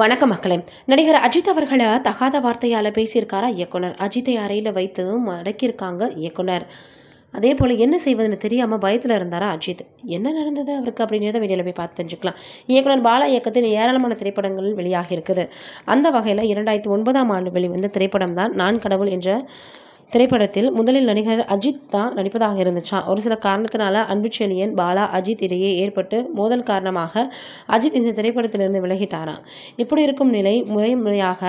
வணக்கம் மக்களே நடிகர் அஜித் அவர்களை தகாத வார்த்தையால் பேசியிருக்காரா இயக்குனர் அஜித்தை அறையில் வைத்து மடக்கியிருக்காங்க இயக்குனர் அதே போல் என்ன செய்வதுன்னு தெரியாமல் பயத்தில் இருந்தாரா அஜித் என்ன நடந்தது அவருக்கு அப்படிங்கிறத வீடியோவில் போய் பார்த்து தெரிஞ்சுக்கலாம் இயக்குனர் பாலா இயக்கத்தில் ஏராளமான திரைப்படங்கள் வெளியாகி இருக்குது அந்த வகையில் இரண்டாயிரத்தி ஒன்பதாம் ஆண்டு வெளிவந்த திரைப்படம் தான் நான் கடவுள் என்ற திரைப்படத்தில் முதலில் நடிகர் அஜித் தான் நடிப்பதாக இருந்துச்சான் ஒரு சில காரணத்தினால அன்புச்செழியன் பாலா அஜித் இடையே ஏற்பட்டு மோதல் காரணமாக அஜித் இந்த திரைப்படத்திலிருந்து விலகிட்டாராம் இப்படி இருக்கும் நிலை முறை முறையாக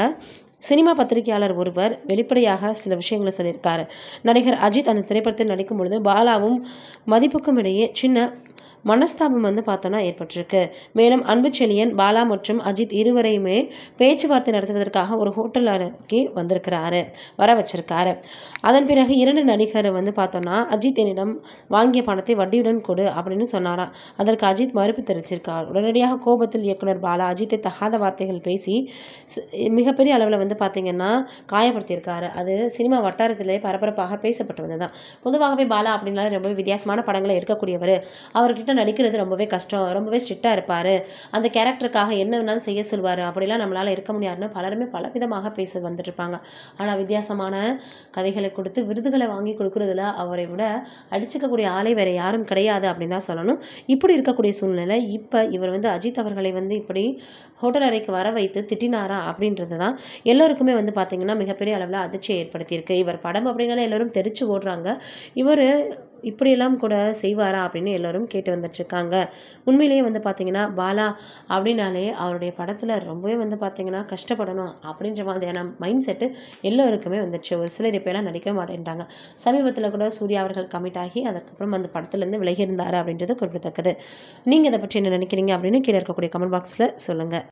சினிமா பத்திரிகையாளர் ஒருவர் வெளிப்படையாக சில விஷயங்களை சொல்லியிருக்காரு நடிகர் அஜித் அந்த திரைப்படத்தில் நடிக்கும் பொழுது பாலாவும் மதிப்புக்கும் இடையே சின்ன மனஸ்தாபம் வந்து பார்த்தோன்னா ஏற்பட்டிருக்கு மேலும் அன்புச்செழியன் பாலா மற்றும் அஜித் இருவரையுமே பேச்சுவார்த்தை நடத்துவதற்காக ஒரு ஹோட்டல் அருகே வந்திருக்கிறாரு வர வச்சிருக்காரு அதன் பிறகு இரண்டு நடிகர் வந்து பார்த்தோன்னா அஜித் என்னிடம் வாங்கிய பணத்தை வட்டியுடன் கொடு அப்படின்னு சொன்னாராம் அதற்கு அஜித் மறுப்பு தெரிவிச்சிருக்கார் உடனடியாக கோபத்தில் இயக்குனர் பாலா அஜித்தை தகாத வார்த்தைகள் பேசி மிகப்பெரிய அளவில் வந்து பார்த்திங்கன்னா காயப்படுத்தியிருக்காரு அது சினிமா வட்டாரத்திலே பரபரப்பாக பேசப்பட்டு வந்ததுதான் தான் பொதுவாகவே பாலா அப்படின்னாலும் ரொம்ப வித்தியாசமான படங்களை எடுக்கக்கூடியவர் அவர்கிட்ட ஹீரோவாக நடிக்கிறது ரொம்பவே கஷ்டம் ரொம்பவே ஸ்ட்ரிக்டாக இருப்பார் அந்த கேரக்டருக்காக என்ன வேணாலும் செய்ய சொல்வார் அப்படிலாம் நம்மளால் இருக்க முடியாதுன்னு பலருமே பல விதமாக பேச வந்துட்டுருப்பாங்க ஆனால் வித்தியாசமான கதைகளை கொடுத்து விருதுகளை வாங்கி கொடுக்குறதுல அவரை விட அடிச்சுக்கக்கூடிய ஆலை வேறு யாரும் கிடையாது அப்படின்னு தான் சொல்லணும் இப்படி இருக்கக்கூடிய சூழ்நிலை இப்போ இவர் வந்து அஜித் அவர்களை வந்து இப்படி ஹோட்டல் அறைக்கு வர வைத்து திட்டினாரா அப்படின்றது தான் எல்லோருக்குமே வந்து பார்த்திங்கன்னா மிகப்பெரிய அளவில் அதிர்ச்சியை ஏற்படுத்தியிருக்கு இவர் படம் அப்படின்னாலே எல்லோரும் தெரிச்சு ஓடுறாங்க இவர் இப்படியெல்லாம் கூட செய்வாரா அப்படின்னு எல்லோரும் கேட்டு வந்துட்டுருக்காங்க உண்மையிலேயே வந்து பார்த்திங்கன்னா பாலா அப்படின்னாலே அவருடைய படத்தில் ரொம்பவே வந்து பார்த்திங்கன்னா கஷ்டப்படணும் அப்படின்ற மாதிரியான மைண்ட் செட்டு எல்லோருக்குமே வந்துச்சு ஒரு சிலர் இப்போலாம் நடிக்க மாட்டேன்றாங்க சமீபத்தில் கூட சூர்யா அவர்கள் கமிட் ஆகி அதுக்கப்புறம் அந்த படத்துலேருந்து விலகி அப்படின்றது குறிப்பிடத்தக்கது நீங்கள் இதை பற்றி என்ன நினைக்கிறீங்க அப்படின்னு கீழே இருக்கக்கூடிய கமெண்ட் பாக்ஸில் சொல்லுங்கள்